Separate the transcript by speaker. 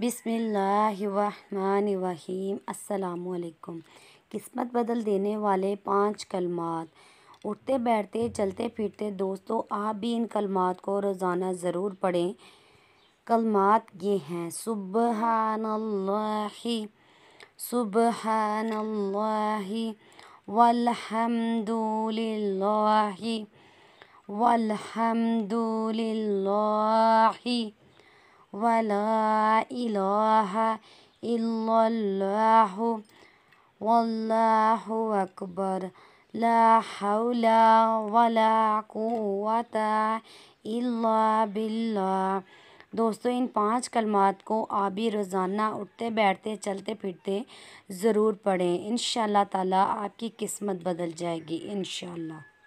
Speaker 1: बिसमीम अल्लाम किस्मत बदल देने वाले पांच कलमात उठते बैठते चलते फिरते दोस्तों आप भी इन कलमात को रोज़ाना ज़रूर पढ़ें कलमात ये हैं सुबहानल्लाहि सुबहानल्लाहि वल्हम्दुलिल्लाहि वल्हम्दुलिल्लाहि ولا اللہ اکبر لا حول ولا بالله دوستو ان پانچ کلمات کو آبی روزانہ اٹھتے بیٹھتے چلتے پھرتے ضرور پڑھیں انشاءاللہ تعالیٰ آپ کی قسمت بدل جائے گی انشاءاللہ